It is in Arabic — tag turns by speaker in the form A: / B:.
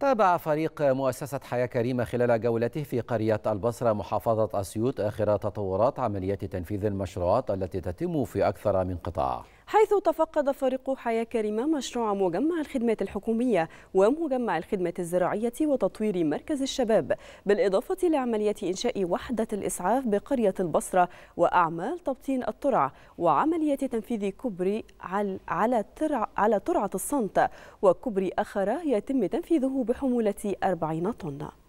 A: تابع فريق مؤسسة حياة كريمة خلال جولته في قرية البصرة محافظة أسيوط آخر تطورات عملية تنفيذ المشروعات التي تتم في أكثر من قطاع
B: حيث تفقد فريق حياة كريمة مشروع مجمع الخدمات الحكومية ومجمع الخدمات الزراعية وتطوير مركز الشباب بالإضافة لعملية إنشاء وحدة الإسعاف بقرية البصرة وأعمال تبطين الترع وعملية تنفيذ كبري على ترع على ترعة الصمت وكبري آخر يتم تنفيذه بحمولة 40 طن